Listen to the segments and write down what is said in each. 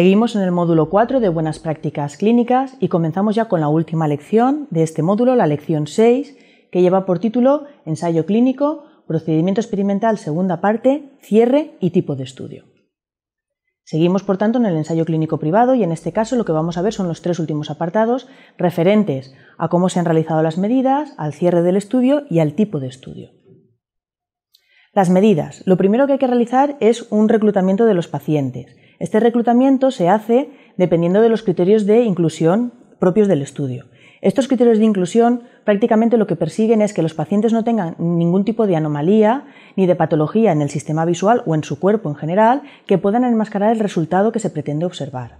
Seguimos en el módulo 4 de Buenas Prácticas Clínicas y comenzamos ya con la última lección de este módulo, la lección 6, que lleva por título Ensayo clínico, procedimiento experimental segunda parte, cierre y tipo de estudio. Seguimos, por tanto, en el ensayo clínico privado y en este caso lo que vamos a ver son los tres últimos apartados referentes a cómo se han realizado las medidas, al cierre del estudio y al tipo de estudio. Las medidas. Lo primero que hay que realizar es un reclutamiento de los pacientes este reclutamiento se hace dependiendo de los criterios de inclusión propios del estudio. Estos criterios de inclusión prácticamente lo que persiguen es que los pacientes no tengan ningún tipo de anomalía ni de patología en el sistema visual o en su cuerpo en general que puedan enmascarar el resultado que se pretende observar.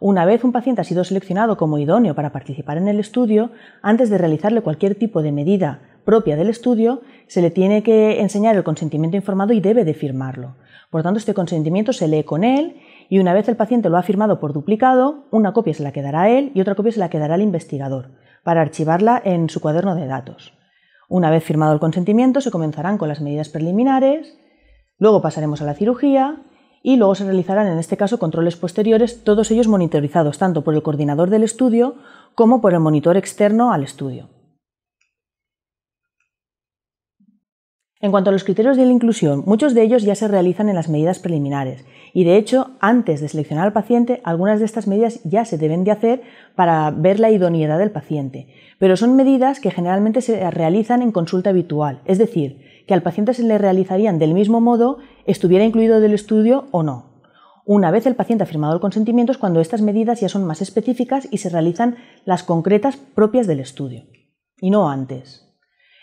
Una vez un paciente ha sido seleccionado como idóneo para participar en el estudio, antes de realizarle cualquier tipo de medida propia del estudio, se le tiene que enseñar el consentimiento informado y debe de firmarlo. Por tanto, este consentimiento se lee con él y una vez el paciente lo ha firmado por duplicado, una copia se la quedará a él y otra copia se la quedará al investigador, para archivarla en su cuaderno de datos. Una vez firmado el consentimiento, se comenzarán con las medidas preliminares, luego pasaremos a la cirugía y luego se realizarán, en este caso, controles posteriores, todos ellos monitorizados tanto por el coordinador del estudio como por el monitor externo al estudio. En cuanto a los criterios de la inclusión, muchos de ellos ya se realizan en las medidas preliminares y de hecho, antes de seleccionar al paciente, algunas de estas medidas ya se deben de hacer para ver la idoneidad del paciente, pero son medidas que generalmente se realizan en consulta habitual, es decir, que al paciente se le realizarían del mismo modo estuviera incluido del estudio o no. Una vez el paciente ha firmado el consentimiento es cuando estas medidas ya son más específicas y se realizan las concretas propias del estudio, y no antes.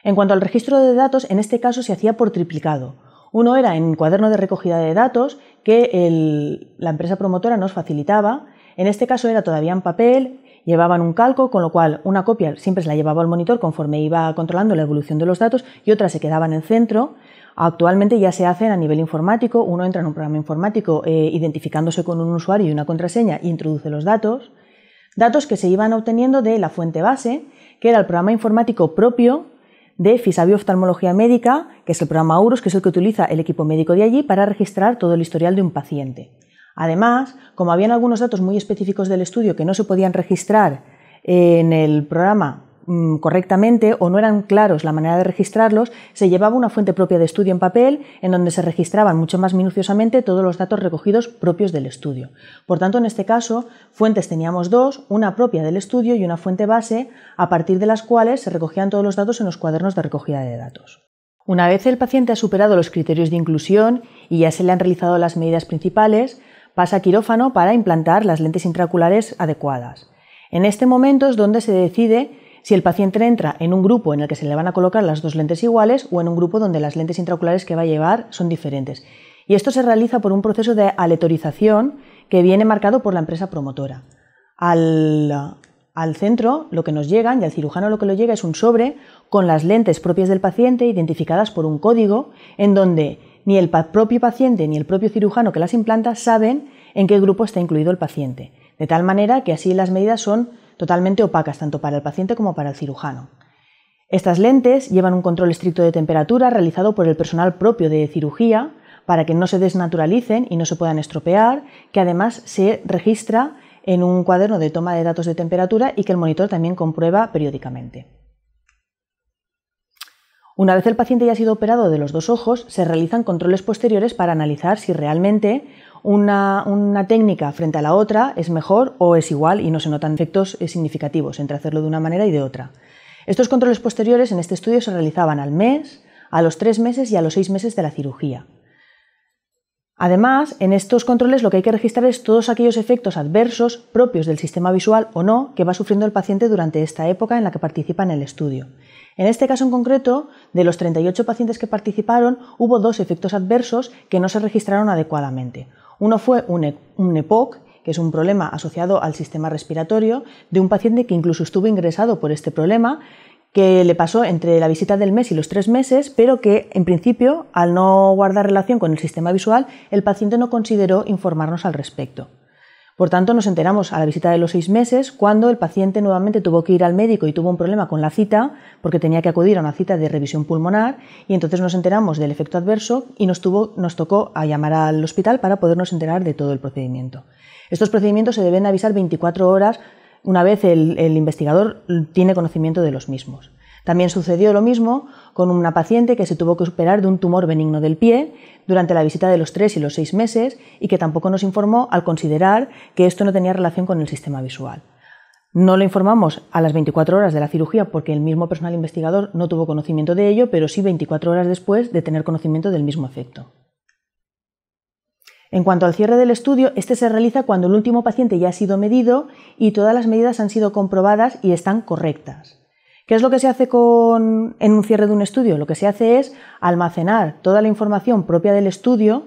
En cuanto al registro de datos, en este caso se hacía por triplicado. Uno era en cuaderno de recogida de datos que la empresa promotora nos facilitaba. En este caso era todavía en papel, llevaban un calco, con lo cual una copia siempre se la llevaba al monitor conforme iba controlando la evolución de los datos y otra se quedaba en el centro. Actualmente ya se hacen a nivel informático, uno entra en un programa informático eh, identificándose con un usuario y una contraseña e introduce los datos. Datos que se iban obteniendo de la fuente base, que era el programa informático propio de Fisabio Oftalmología Médica, que es el programa URUS, que es el que utiliza el equipo médico de allí para registrar todo el historial de un paciente. Además, como habían algunos datos muy específicos del estudio que no se podían registrar en el programa Mm, correctamente o no eran claros la manera de registrarlos, se llevaba una fuente propia de estudio en papel en donde se registraban mucho más minuciosamente todos los datos recogidos propios del estudio. Por tanto, en este caso, fuentes teníamos dos, una propia del estudio y una fuente base, a partir de las cuales se recogían todos los datos en los cuadernos de recogida de datos. Una vez el paciente ha superado los criterios de inclusión y ya se le han realizado las medidas principales, pasa a quirófano para implantar las lentes intraculares adecuadas. En este momento es donde se decide si el paciente entra en un grupo en el que se le van a colocar las dos lentes iguales o en un grupo donde las lentes intraoculares que va a llevar son diferentes. Y esto se realiza por un proceso de aleatorización que viene marcado por la empresa promotora. Al, centro lo que nos llegan y al cirujano lo que lo llega es un sobre con las lentes propias del paciente identificadas por un código en donde ni el propio paciente ni el propio cirujano que las implanta saben en qué grupo está incluido el paciente. De tal manera que así las medidas son totalmente opacas tanto para el paciente como para el cirujano. Estas lentes llevan un control estricto de temperatura realizado por el personal propio de cirugía para que no se desnaturalicen y no se puedan estropear, que además se registra en un cuaderno de toma de datos de temperatura y que el monitor también comprueba periódicamente. Una vez el paciente ya ha sido operado de los dos ojos, se realizan controles posteriores para analizar si realmente una, técnica frente a la otra es mejor o es igual y no se notan efectos eh, significativos entre hacerlo de una manera y de otra. Estos controles posteriores en este estudio se realizaban al mes, a los tres meses y a los seis meses de la cirugía. Además, en estos controles lo que hay que registrar es todos aquellos efectos adversos propios del sistema visual o no que va sufriendo el paciente durante esta época en la que participa en el estudio. En este caso en concreto, de los 38 pacientes que participaron, hubo dos efectos adversos que no se registraron adecuadamente. Uno fue un, e, un EPOC, que es un problema asociado al sistema respiratorio, de un paciente que incluso estuvo ingresado por este problema, que le pasó entre la visita del mes y los tres meses, pero que en principio, al no guardar relación con el sistema visual, el paciente no consideró informarnos al respecto. Por tanto, nos enteramos a la visita de los seis meses cuando el paciente nuevamente tuvo que ir al médico y tuvo un problema con la cita porque tenía que acudir a una cita de revisión pulmonar y entonces nos enteramos del efecto adverso y nos, tocó a llamar al hospital para podernos enterar de todo el procedimiento. Estos procedimientos se deben avisar 24 horas una vez el investigador tiene conocimiento de los mismos. También sucedió lo mismo con una paciente que se tuvo que superar de un tumor benigno del pie durante la visita de los tres y los seis meses y que tampoco nos informó al considerar que esto no tenía relación con el sistema visual. No lo informamos a las 24 horas de la cirugía porque el mismo personal investigador no tuvo conocimiento de ello, pero sí 24 horas después de tener conocimiento del mismo efecto. En cuanto al cierre del estudio, este se realiza cuando el último paciente ya ha sido medido y todas las medidas han sido comprobadas y están correctas. ¿Qué es lo que se hace en un cierre de un estudio? Lo que se hace es almacenar toda la información propia del estudio,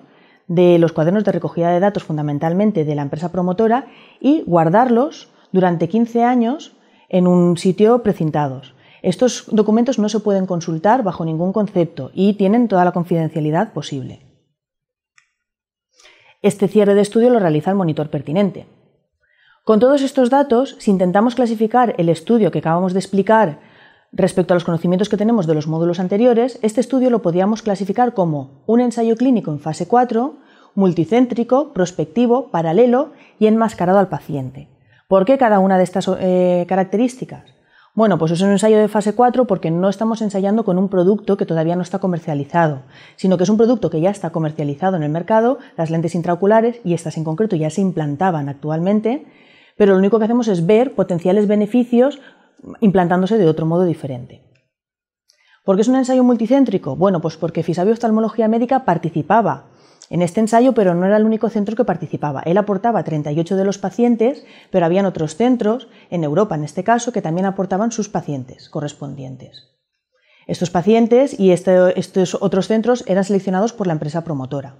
de los cuadernos de recogida de datos fundamentalmente de la empresa promotora, y guardarlos durante 15 años en un sitio precintados. Estos documentos no se pueden consultar bajo ningún concepto y tienen toda la confidencialidad posible. Este cierre de estudio lo realiza el monitor pertinente. Con todos estos datos, si intentamos clasificar el estudio que acabamos de explicar respecto a los conocimientos que tenemos de los módulos anteriores, este estudio lo podíamos clasificar como un ensayo clínico en fase 4, multicéntrico, prospectivo, paralelo y enmascarado al paciente. ¿Por qué cada una de estas eh, características? Bueno, pues es un ensayo de fase 4 porque no estamos ensayando con un producto que todavía no está comercializado, sino que es un producto que ya está comercializado en el mercado, las lentes intraoculares, y estas en concreto ya se implantaban actualmente, pero lo único que hacemos es ver potenciales beneficios implantándose de otro modo diferente. ¿Por qué es un ensayo multicéntrico? Bueno, pues porque Fisabio Oftalmología Médica participaba en este ensayo, pero no era el único centro que participaba. Él aportaba 38 de los pacientes, pero habían otros centros, en Europa en este caso, que también aportaban sus pacientes correspondientes. Estos pacientes y este, estos otros centros eran seleccionados por la empresa promotora.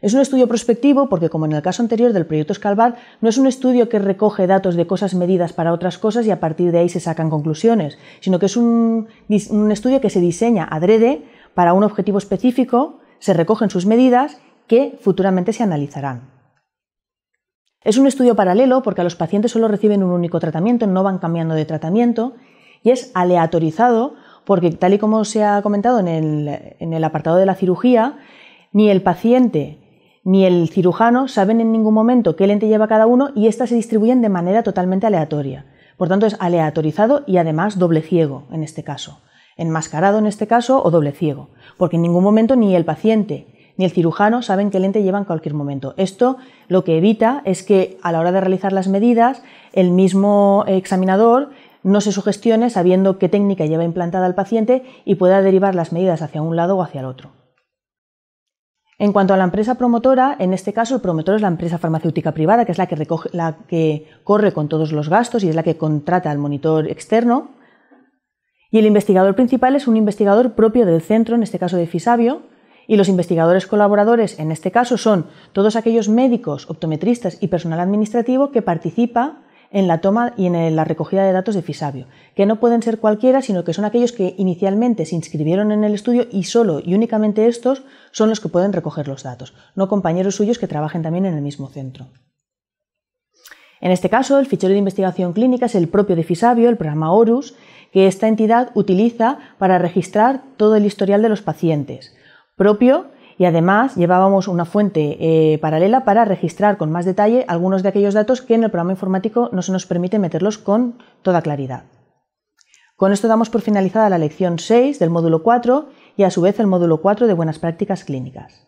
Es un estudio prospectivo porque, como en el caso anterior del proyecto Escalvar, no es un estudio que recoge datos de cosas medidas para otras cosas y a partir de ahí se sacan conclusiones, sino que es un, estudio que se diseña adrede para un objetivo específico, se recogen sus medidas que futuramente se analizarán. Es un estudio paralelo porque a los pacientes solo reciben un único tratamiento, no van cambiando de tratamiento y es aleatorizado porque, tal y como se ha comentado en el, en el apartado de la cirugía, ni el paciente ni el cirujano saben en ningún momento qué lente lleva cada uno y éstas se distribuyen de manera totalmente aleatoria. Por tanto, es aleatorizado y además doble ciego en este caso. Enmascarado en este caso o doble ciego. Porque en ningún momento ni el paciente ni el cirujano saben qué lente lleva en cualquier momento. Esto lo que evita es que a la hora de realizar las medidas, el mismo examinador no se sugestione sabiendo qué técnica lleva implantada el paciente y pueda derivar las medidas hacia un lado o hacia el otro. En cuanto a la empresa promotora, en este caso el promotor es la empresa farmacéutica privada, que es la que, recoge, corre con todos los gastos y es la que contrata al monitor externo. Y el investigador principal es un investigador propio del centro, en este caso de Fisabio, y los investigadores colaboradores en este caso son todos aquellos médicos, optometristas y personal administrativo que participa en la toma y en la recogida de datos de Fisabio, que no pueden ser cualquiera, sino que son aquellos que inicialmente se inscribieron en el estudio y solo y únicamente estos son los que pueden recoger los datos, no compañeros suyos que trabajen también en el mismo centro. En este caso, el fichero de investigación clínica es el propio de Fisabio, el programa Horus, que esta entidad utiliza para registrar todo el historial de los pacientes, propio y además llevábamos una fuente eh, paralela para registrar con más detalle algunos de aquellos datos que en el programa informático no se nos permite meterlos con toda claridad. Con esto damos por finalizada la lección 6 del módulo 4 y a su vez el módulo 4 de Buenas Prácticas Clínicas.